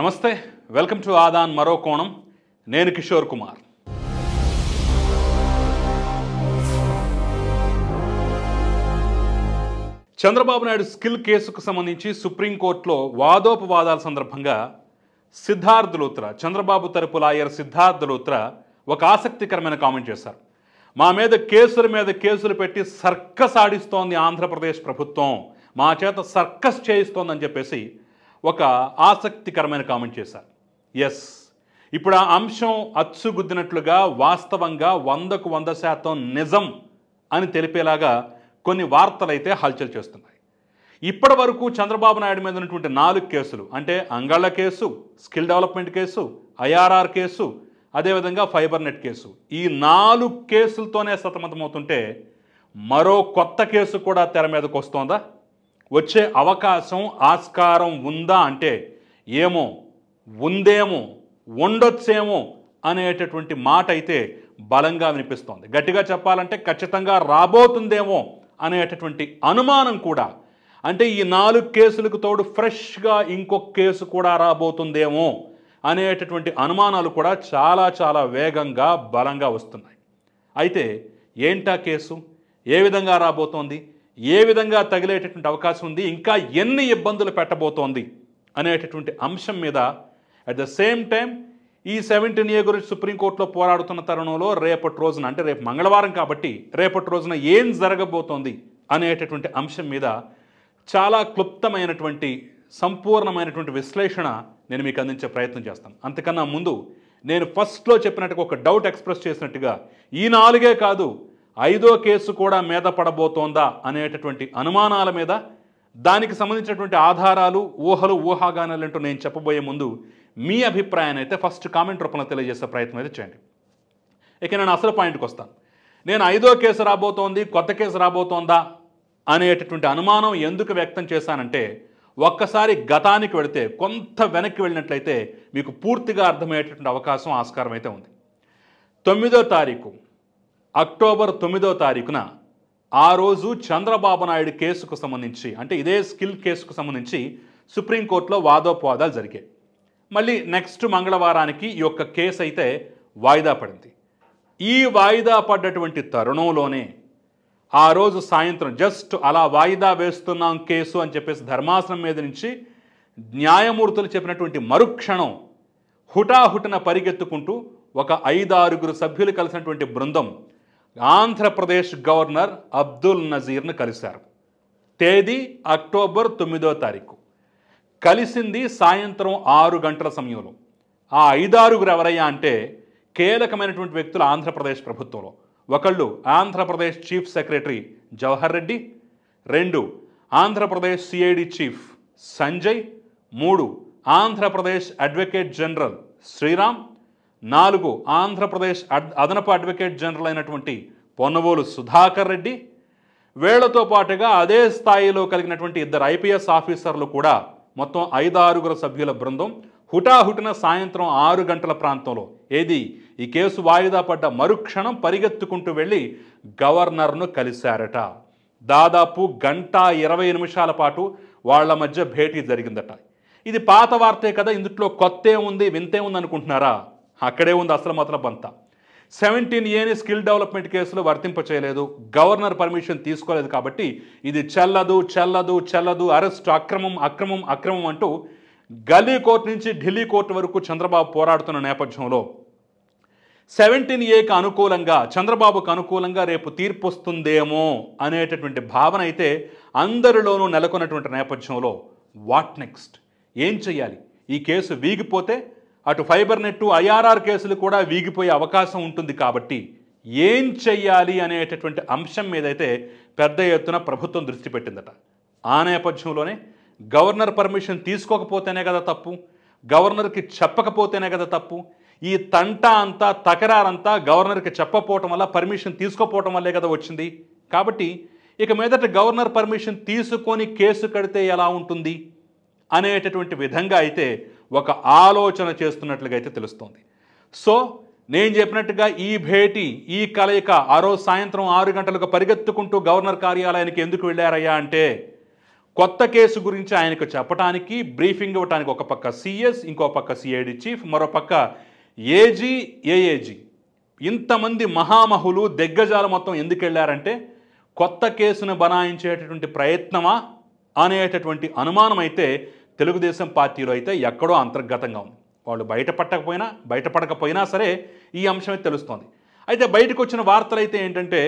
నమస్తే welcome to ఆదాన్ మరో కోణం నేను కిషోర్ కుమార్ చంద్రబాబు నాయుడు స్కిల్ కేసుకు సంబంధించి సుప్రీంకోర్టులో వాదోపవాదాల సందర్భంగా సిద్ధార్థ్ లూత్ర చంద్రబాబు తరపు లాయర్ సిద్ధార్థ్ లోత్రా ఒక ఆసక్తికరమైన కామెంట్ చేశారు మా మీద కేసుల మీద కేసులు పెట్టి సర్కస్ ఆడిస్తోంది ఆంధ్రప్రదేశ్ ప్రభుత్వం మా చేత సర్కస్ చేయిస్తోందని చెప్పేసి ఒక ఆసక్తికరమైన కామెంట్ చేశారు ఎస్ ఇప్పుడు ఆ అంశం అచ్చుగుద్దినట్లుగా వాస్తవంగా వందకు వంద శాతం నిజం అని తెలిపేలాగా కొన్ని వార్తలైతే హల్చల్ చేస్తున్నాయి ఇప్పటి వరకు చంద్రబాబు నాయుడు మీద ఉన్నటువంటి నాలుగు కేసులు అంటే అంగళ్ళ case skill development case IRR case అదేవిధంగా ఫైబర్ నెట్ కేసు ఈ నాలుగు కేసులతోనే సతమతమవుతుంటే మరో కొత్త కేసు కూడా తెర మీదకు వస్తోందా వచ్చే అవకాశం ఆస్కారం ఉందా అంటే ఏమో ఉందేమో ఉండొచ్చేమో అనేటటువంటి మాట అయితే బలంగా వినిపిస్తోంది గట్టిగా చెప్పాలంటే ఖచ్చితంగా రాబోతుందేమో అనేటటువంటి అనుమానం కూడా అంటే ఈ నాలుగు కేసులకు తోడు ఫ్రెష్గా ఇంకొక కేసు కూడా రాబోతుందేమో అనేటటువంటి అనుమానాలు కూడా చాలా చాలా వేగంగా బలంగా వస్తున్నాయి అయితే ఏంటా కేసు ఏ విధంగా రాబోతోంది ఏ విధంగా తగిలేటటువంటి అవకాశం ఉంది ఇంకా ఎన్ని ఇబ్బందులు పెట్టబోతోంది అనేటటువంటి అంశం మీద అట్ ద సేమ్ టైం ఈ సెవెంటీన్ ఏ గురించి సుప్రీంకోర్టులో పోరాడుతున్న తరుణంలో రేపటి రోజున అంటే రేపు మంగళవారం కాబట్టి రేపటి రోజున ఏం జరగబోతోంది అనేటటువంటి అంశం మీద చాలా క్లుప్తమైనటువంటి సంపూర్ణమైనటువంటి విశ్లేషణ నేను మీకు అందించే ప్రయత్నం చేస్తాను అంతకన్నా ముందు నేను ఫస్ట్లో చెప్పినట్టుగా ఒక డౌట్ ఎక్స్ప్రెస్ చేసినట్టుగా ఈ నాలుగే కాదు ఐదో కేసు కూడా మీద పడబోతోందా అనేటటువంటి అనుమానాల మీద దానికి సంబంధించినటువంటి ఆధారాలు ఊహలు ఊహాగానాలు అంటూ నేను చెప్పబోయే ముందు మీ అభిప్రాయాన్ని అయితే ఫస్ట్ కామెంట్ రూపంలో తెలియజేసే ప్రయత్నం అయితే చేయండి ఇక నేను అసలు పాయింట్కి వస్తాను నేను ఐదో కేసు రాబోతోంది కొత్త కేసు రాబోతోందా అనేటటువంటి అనుమానం ఎందుకు వ్యక్తం చేశానంటే ఒక్కసారి గతానికి వెళితే కొంత వెనక్కి వెళ్ళినట్లయితే మీకు పూర్తిగా అర్థమయ్యేటటువంటి అవకాశం ఆస్కారం అయితే ఉంది తొమ్మిదో తారీఖు అక్టోబర్ తొమ్మిదో తారీఖున ఆ రోజు చంద్రబాబు నాయుడు కేసుకు సంబంధించి అంటే ఇదే స్కిల్ కేసుకు సంబంధించి సుప్రీంకోర్టులో వాదోపవాదాలు జరిగాయి మళ్ళీ నెక్స్ట్ మంగళవారానికి ఈ యొక్క కేసు అయితే వాయిదా పడింది ఈ వాయిదా పడ్డటువంటి తరుణంలోనే ఆ రోజు సాయంత్రం జస్ట్ అలా వాయిదా వేస్తున్నాం కేసు అని చెప్పేసి ధర్మాసనం మీద నుంచి న్యాయమూర్తులు చెప్పినటువంటి మరుక్షణం హుటాహుటిన పరిగెత్తుకుంటూ ఒక ఐదారుగురు సభ్యులు కలిసినటువంటి బృందం ఆంధ్రప్రదేశ్ గవర్నర్ అబ్దుల్ నజీర్ను కలిశారు తేదీ అక్టోబర్ తొమ్మిదో తారీఖు కలిసింది సాయంత్రం ఆరు గంటల సమయంలో ఆ ఐదారుగురు ఎవరయ్యా అంటే కీలకమైనటువంటి వ్యక్తులు ఆంధ్రప్రదేశ్ ప్రభుత్వంలో ఒకళ్ళు ఆంధ్రప్రదేశ్ చీఫ్ సెక్రటరీ జవహర్ రెడ్డి రెండు ఆంధ్రప్రదేశ్ సిఐడి చీఫ్ సంజయ్ మూడు ఆంధ్రప్రదేశ్ అడ్వకేట్ జనరల్ శ్రీరామ్ నాలుగు ఆంధ్రప్రదేశ్ అదనపు అడ్వకేట్ జనరల్ అయినటువంటి పొన్నవోలు సుధాకర్ రెడ్డి వేళ్లతో పాటుగా అదే స్థాయిలో కలిగినటువంటి ఇద్దరు ఐపీఎస్ ఆఫీసర్లు కూడా మొత్తం ఆరుగురు సభ్యుల బృందం హుటాహుటిన సాయంత్రం ఆరు గంటల ప్రాంతంలో ఏది ఈ కేసు వాయిదా పడ్డ మరుక్షణం పరిగెత్తుకుంటూ వెళ్ళి గవర్నర్ను కలిశారట దాదాపు గంట ఇరవై నిమిషాల పాటు వాళ్ల మధ్య భేటీ జరిగిందట ఇది పాత వార్తే కదా ఇందుట్లో కొత్త ఉంది వింతే ఉంది అనుకుంటున్నారా అక్కడే ఉంది అసలు మాత్రం బంత సెవెంటీన్ ఏని స్కిల్ డెవలప్మెంట్ కేసులో వర్తింప చేయలేదు గవర్నర్ పర్మిషన్ తీసుకోలేదు కాబట్టి ఇది చెల్లదు చెల్లదు చెల్లదు అరెస్ట్ అక్రమం అక్రమం అక్రమం అంటూ గల్లీ కోర్టు నుంచి ఢిల్లీ కోర్టు వరకు చంద్రబాబు పోరాడుతున్న నేపథ్యంలో సెవెంటీన్ ఏకి అనుకూలంగా చంద్రబాబుకు అనుకూలంగా రేపు తీర్పు వస్తుందేమో అనేటటువంటి భావన అయితే అందరిలోనూ నెలకొన్నటువంటి నేపథ్యంలో వాట్ నెక్స్ట్ ఏం చేయాలి ఈ కేసు వీగిపోతే అటు ఫైబర్ నెట్ ఐఆర్ఆర్ కేసులు కూడా వీగిపోయే అవకాశం ఉంటుంది కాబట్టి ఏం చెయ్యాలి అనేటటువంటి అంశం మీదైతే పెద్ద ఎత్తున ప్రభుత్వం దృష్టి పెట్టిందట ఆ నేపథ్యంలోనే గవర్నర్ పర్మిషన్ తీసుకోకపోతేనే కదా తప్పు గవర్నర్కి చెప్పకపోతేనే కదా తప్పు ఈ తంట అంతా తకరారంతా గవర్నర్కి చెప్పపోవటం వల్ల పర్మిషన్ తీసుకోపోవటం వల్లే కదా వచ్చింది కాబట్టి ఇక మీదట గవర్నర్ పర్మిషన్ తీసుకొని కేసు కడితే ఎలా ఉంటుంది అనేటటువంటి విధంగా అయితే ఒక ఆలోచన చేస్తున్నట్లుగా అయితే తెలుస్తోంది సో నేను చెప్పినట్టుగా ఈ భేటీ ఈ కలయిక ఆ రోజు సాయంత్రం ఆరు గంటలకు పరిగెత్తుకుంటూ గవర్నర్ కార్యాలయానికి ఎందుకు వెళ్ళారయ్యా అంటే కొత్త కేసు గురించి ఆయనకు చెప్పడానికి బ్రీఫింగ్ ఇవ్వడానికి ఒక పక్క సిఎస్ ఇంకో పక్క సిఐడి చీఫ్ మరో పక్క ఏజీ ఏఏజీ ఇంతమంది మహామహులు దిగ్గజాలు మొత్తం ఎందుకు వెళ్ళారంటే కొత్త కేసును బనాయించేటటువంటి ప్రయత్నమా అనేటటువంటి అనుమానం అయితే తెలుగుదేశం పార్టీలో అయితే ఎక్కడో అంతర్గతంగా ఉంది వాళ్ళు బయటపట్టకపోయినా బయటపడకపోయినా సరే ఈ అంశమే తెలుస్తోంది అయితే బయటకు వచ్చిన వార్తలు అయితే ఏంటంటే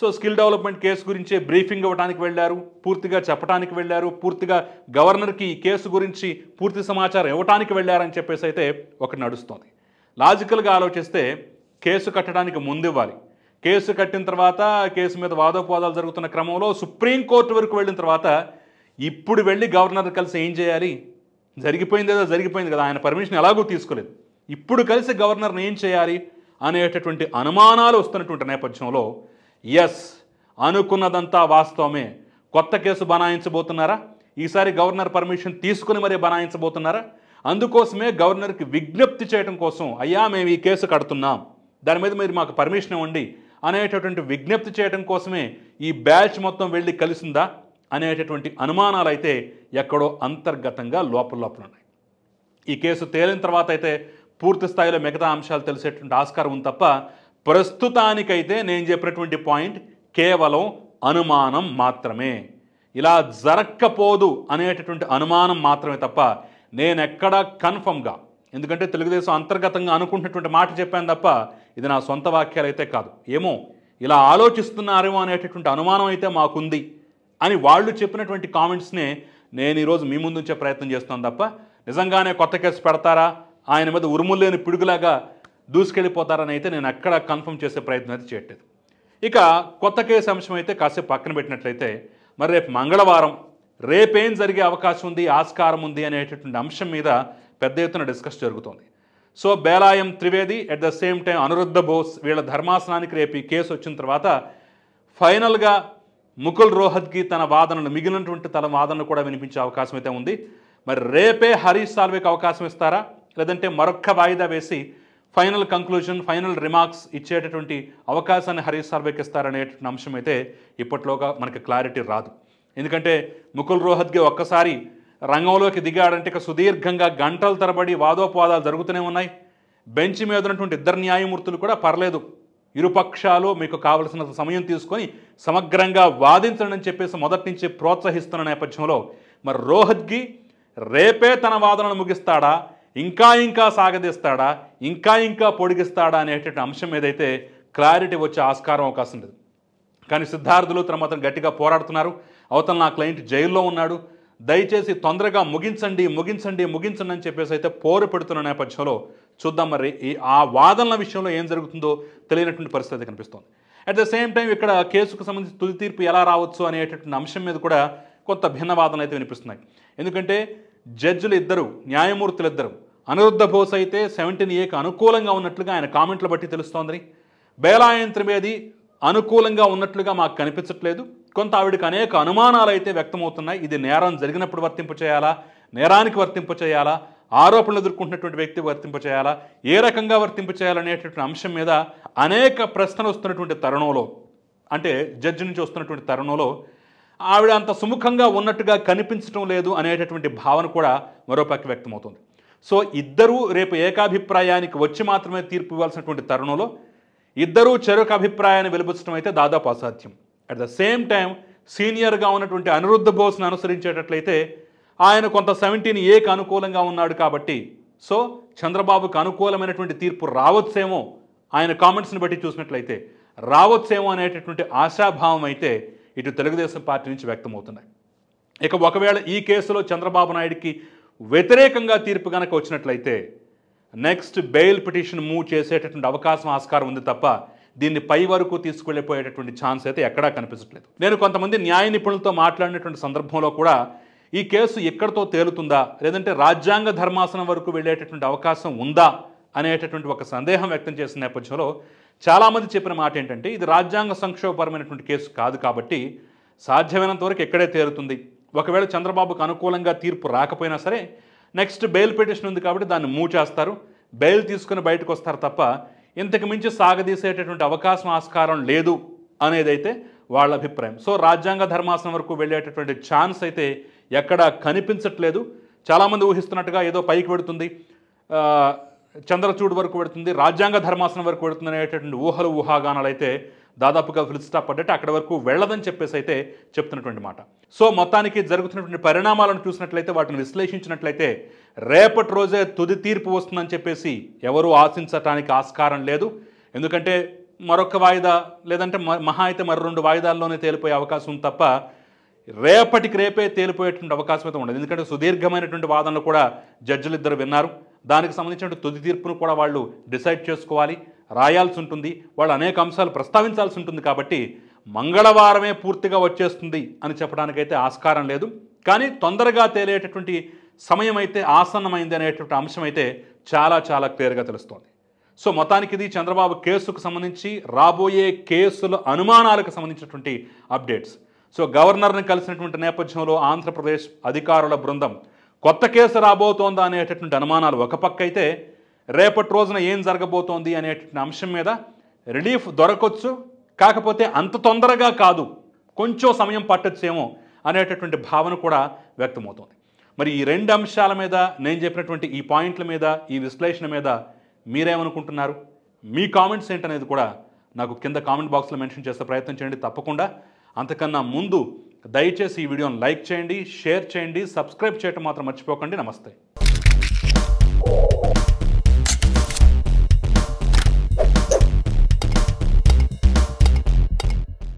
సో స్కిల్ డెవలప్మెంట్ కేసు గురించి బ్రీఫింగ్ ఇవ్వడానికి వెళ్ళారు పూర్తిగా చెప్పడానికి వెళ్ళారు పూర్తిగా గవర్నర్కి ఈ కేసు గురించి పూర్తి సమాచారం ఇవ్వడానికి వెళ్ళారని చెప్పేసి అయితే ఒకటి నడుస్తుంది లాజికల్గా ఆలోచిస్తే కేసు కట్టడానికి ముందు ఇవ్వాలి కేసు కట్టిన తర్వాత కేసు మీద వాదోపవాదాలు జరుగుతున్న క్రమంలో సుప్రీంకోర్టు వరకు వెళ్ళిన తర్వాత ఇప్పుడు వెళ్ళి గవర్నర్ కలిసి ఏం చేయాలి జరిగిపోయింది ఏదో జరిగిపోయింది కదా ఆయన పర్మిషన్ ఎలాగో తీసుకోలేదు ఇప్పుడు కలిసి గవర్నర్ని ఏం చేయాలి అనేటటువంటి అనుమానాలు వస్తున్నటువంటి నేపథ్యంలో ఎస్ అనుకున్నదంతా వాస్తవమే కొత్త కేసు బనాయించబోతున్నారా ఈసారి గవర్నర్ పర్మిషన్ తీసుకుని మరీ బనాయించబోతున్నారా అందుకోసమే గవర్నర్కి విజ్ఞప్తి చేయడం కోసం అయ్యా మేము ఈ కేసు కడుతున్నాం దాని మీద మీరు మాకు పర్మిషన్ ఇవ్వండి అనేటటువంటి విజ్ఞప్తి చేయడం కోసమే ఈ బ్యాచ్ మొత్తం వెళ్ళి కలిసిందా అనేటటువంటి అనుమానాలు అయితే ఎక్కడో అంతర్గతంగా లోపల లోపల ఉన్నాయి ఈ కేసు తేలిన తర్వాత అయితే పూర్తి స్థాయిలో మిగతా అంశాలు తెలిసేటువంటి ఆస్కారం ఉంది తప్ప ప్రస్తుతానికైతే నేను చెప్పినటువంటి పాయింట్ కేవలం అనుమానం మాత్రమే ఇలా జరక్కపోదు అనేటటువంటి అనుమానం మాత్రమే తప్ప నేను ఎక్కడా కన్ఫర్మ్గా ఎందుకంటే తెలుగుదేశం అంతర్గతంగా అనుకుంటున్నటువంటి మాట చెప్పాను తప్ప ఇది నా సొంత వాక్యాలు అయితే కాదు ఏమో ఇలా ఆలోచిస్తున్నారేమో అనేటటువంటి అనుమానం అయితే మాకుంది అని వాళ్ళు చెప్పినటువంటి కామెంట్స్నే నేను ఈరోజు మీ ముందుంచే ప్రయత్నం చేస్తున్నాను తప్ప నిజంగానే కొత్త కేసు పెడతారా ఆయన మీద ఉరుములేని పిడుగులాగా దూసుకెళ్ళిపోతారని అయితే నేను అక్కడ కన్ఫర్మ్ చేసే ప్రయత్నం అయితే చేయట్లేదు ఇక కొత్త కేసు అంశం అయితే కాసేపు పక్కన పెట్టినట్లయితే మరి రేపు మంగళవారం రేపేం జరిగే అవకాశం ఉంది ఆస్కారం ఉంది అనేటటువంటి అంశం మీద పెద్ద ఎత్తున డిస్కస్ జరుగుతోంది సో బేలాయం Trivedi at the same time Aniruddha Bose వీళ్ళ ధర్మాసనానికి రేపు ఈ కేసు వచ్చిన తర్వాత ఫైనల్గా ముకుల్ రోహత్కి తన వాదనను మిగిలినటువంటి తన వాదనను కూడా వినిపించే అవకాశం అయితే ఉంది మరి రేపే హరీష్ సాల్వేకి అవకాశం ఇస్తారా లేదంటే మరొక్క వాయిదా వేసి ఫైనల్ కంక్లూజన్ ఫైనల్ రిమార్క్స్ ఇచ్చేటటువంటి అవకాశాన్ని హరీష్ సాల్వేకి ఇస్తారనేటువంటి అంశం అయితే ఇప్పట్లోగా మనకి క్లారిటీ రాదు ఎందుకంటే ముకుల్ రోహత్కి ఒక్కసారి రంగంలోకి దిగాడంటే ఇక సుదీర్ఘంగా గంటల తరబడి వాదోపవాదాలు జరుగుతూనే ఉన్నాయి బెంచ్ మీద ఉన్నటువంటి ఇద్దరు న్యాయమూర్తులు కూడా పర్లేదు ఇరుపక్షాలు మీకు కావలసిన సమయం తీసుకొని సమగ్రంగా వాదించడని చెప్పేసి మొదటి నుంచి ప్రోత్సహిస్తున్న నేపథ్యంలో మరి రోహద్గి రేపే తన వాదనను ముగిస్తాడా ఇంకా ఇంకా సాగదీస్తాడా ఇంకా ఇంకా పొడిగిస్తాడా అనేటువంటి అంశం ఏదైతే క్లారిటీ వచ్చే ఆస్కారం అవకాశం లేదు కానీ సిద్ధార్థులు తన మాత్రం గట్టిగా పోరాడుతున్నారు అవతల నా క్లయింట్ జైల్లో ఉన్నాడు దయచేసి తొందరగా ముగించండి ముగించండి ముగించండి అని చెప్పేసి అయితే పోరు పెడుతున్న నేపథ్యంలో చూద్దాం మరి ఈ ఆ వాదనల విషయంలో ఏం జరుగుతుందో తెలియనటువంటి పరిస్థితి కనిపిస్తోంది అట్ ద సేమ్ టైం ఇక్కడ కేసుకు సంబంధించి తుది తీర్పు ఎలా రావచ్చు అనేటటువంటి అంశం మీద కూడా కొంత భిన్న వాదనలు అయితే వినిపిస్తున్నాయి ఎందుకంటే జడ్జిలు ఇద్దరు న్యాయమూర్తులు ఇద్దరు అనిరుద్ధ బోస్ అయితే సెవెంటీన్ ఏకి అనుకూలంగా ఉన్నట్లుగా ఆయన కామెంట్లు బట్టి తెలుస్తోంది బేలాయన్ త్రివేది అనుకూలంగా ఉన్నట్లుగా మాకు కనిపించట్లేదు కొంత ఆవిడకి అనేక అనుమానాలు అయితే వ్యక్తమవుతున్నాయి ఇది నేరం జరిగినప్పుడు వర్తింపు చేయాలా నేరానికి వర్తింపు చేయాలా ఆరోపణలు ఎదుర్కొంటున్నటువంటి వ్యక్తి వర్తింపచేయాలా ఏ రకంగా వర్తింపచేయాలనేటటువంటి అంశం మీద అనేక ప్రశ్నలు వస్తున్నటువంటి తరుణంలో అంటే జడ్జి నుంచి వస్తున్నటువంటి తరుణంలో ఆవిడ అంత సుముఖంగా ఉన్నట్టుగా కనిపించడం లేదు అనేటటువంటి భావన కూడా మరోపక్క వ్యక్తమవుతుంది సో ఇద్దరూ రేపు ఏకాభిప్రాయానికి వచ్చి మాత్రమే తీర్పు ఇవ్వాల్సినటువంటి తరుణంలో ఇద్దరూ చెరొక అభిప్రాయాన్ని వెలుపుచ్చడం అయితే దాదాపు అసాధ్యం అట్ ద సేమ్ టైం సీనియర్గా ఉన్నటువంటి అనిరుద్ధ బోస్ను అనుసరించేటట్లయితే ఆయన కొంత సెవెంటీన్ ఏకి అనుకూలంగా ఉన్నాడు కాబట్టి సో చంద్రబాబుకు అనుకూలమైనటువంటి తీర్పు రావచ్చేమో ఆయన కామెంట్స్ని బట్టి చూసినట్లయితే రావచ్చేమో అనేటటువంటి ఆశాభావం అయితే ఇటు తెలుగుదేశం పార్టీ నుంచి వ్యక్తమవుతున్నాయి ఇక ఒకవేళ ఈ కేసులో చంద్రబాబు నాయుడికి వ్యతిరేకంగా తీర్పు కనుక వచ్చినట్లయితే నెక్స్ట్ బెయిల్ పిటిషన్ మూవ్ చేసేటటువంటి అవకాశం ఆస్కారం ఉంది తప్ప దీన్ని పై వరకు తీసుకువెళ్ళిపోయేటటువంటి ఛాన్స్ అయితే ఎక్కడా కనిపించట్లేదు నేను కొంతమంది న్యాయ నిపుణులతో మాట్లాడినటువంటి సందర్భంలో కూడా ఈ కేసు ఎక్కడితో తేలుతుందా లేదంటే రాజ్యాంగ ధర్మాసనం వరకు వెళ్ళేటటువంటి అవకాశం ఉందా అనేటటువంటి ఒక సందేహం వ్యక్తం చేసిన నేపథ్యంలో చాలామంది చెప్పిన మాట ఏంటంటే ఇది రాజ్యాంగ సంక్షోభపరమైనటువంటి కేసు కాదు కాబట్టి సాధ్యమైనంత వరకు ఎక్కడే తేలుతుంది ఒకవేళ చంద్రబాబుకు అనుకూలంగా తీర్పు రాకపోయినా సరే నెక్స్ట్ బెయిల్ పిటిషన్ ఉంది కాబట్టి దాన్ని మూవ్ చేస్తారు బెయిల్ తీసుకుని బయటకు వస్తారు తప్ప ఇంతకు మించి సాగదీసేటటువంటి అవకాశం ఆస్కారం లేదు అనేదైతే వాళ్ళ అభిప్రాయం సో రాజ్యాంగ ధర్మాసనం వరకు వెళ్ళేటటువంటి ఛాన్స్ అయితే ఎక్కడా కనిపించట్లేదు చాలామంది ఊహిస్తున్నట్టుగా ఏదో పైకి పెడుతుంది చంద్రచూడు వరకు పెడుతుంది రాజ్యాంగ ధర్మాసనం వరకు పెడుతుంది అనేటటువంటి ఊహలు ఊహాగానాలు అయితే దాదాపుగా ఫుల్ స్టాప్ పడ్డట్టు అక్కడ వరకు వెళ్ళదని చెప్పేసి అయితే చెప్తున్నటువంటి మాట సో మొత్తానికి జరుగుతున్నటువంటి పరిణామాలను చూసినట్లయితే వాటిని విశ్లేషించినట్లయితే రేపటి రోజే తుది తీర్పు వస్తుందని చెప్పేసి ఎవరూ ఆశించటానికి ఆస్కారం లేదు ఎందుకంటే మరొక వాయిదా లేదంటే మహా అయితే మరో రెండు వాయిదాల్లోనే తేలిపోయే అవకాశం తప్ప రేపటికి రేపే తేలిపోయేటువంటి అవకాశం అయితే ఉండదు ఎందుకంటే సుదీర్ఘమైనటువంటి వాదనలు కూడా జడ్జిలు ఇద్దరు విన్నారు దానికి సంబంధించిన తుది తీర్పును కూడా వాళ్ళు డిసైడ్ చేసుకోవాలి రాయాల్సి ఉంటుంది వాళ్ళు అనేక అంశాలు ప్రస్తావించాల్సి ఉంటుంది కాబట్టి మంగళవారమే పూర్తిగా వచ్చేస్తుంది అని చెప్పడానికైతే ఆస్కారం లేదు కానీ తొందరగా తేలేటటువంటి సమయం అయితే ఆసన్నమైంది అనేటువంటి అంశం అయితే చాలా చాలా క్లియర్గా తెలుస్తోంది సో మొత్తానికి ఇది చంద్రబాబు కేసుకు సంబంధించి రాబోయే కేసుల అనుమానాలకు సంబంధించినటువంటి అప్డేట్స్ సో గవర్నర్ని కలిసినటువంటి నేపథ్యంలో ఆంధ్రప్రదేశ్ అధికారుల బృందం కొత్త కేసు రాబోతోందా అనేటటువంటి అనుమానాలు ఒక పక్క అయితే రేపటి రోజున ఏం జరగబోతోంది అనేటువంటి అంశం మీద రిలీఫ్ దొరకొచ్చు కాకపోతే అంత తొందరగా కాదు కొంచెం సమయం పట్టొచ్చేమో అనేటటువంటి భావన కూడా వ్యక్తమవుతోంది మరి ఈ రెండు అంశాల మీద నేను చెప్పినటువంటి ఈ పాయింట్ల మీద ఈ విశ్లేషణ మీద మీరేమనుకుంటున్నారు మీ కామెంట్స్ ఏంటనేది కూడా నాకు కింద కామెంట్ బాక్స్లో మెన్షన్ చేసే ప్రయత్నం చేయండి తప్పకుండా అంతకన్నా ముందు దయచేసి ఈ వీడియోను లైక్ చేయండి షేర్ చేయండి సబ్స్క్రైబ్ చేయటం మాత్రం మర్చిపోకండి నమస్తే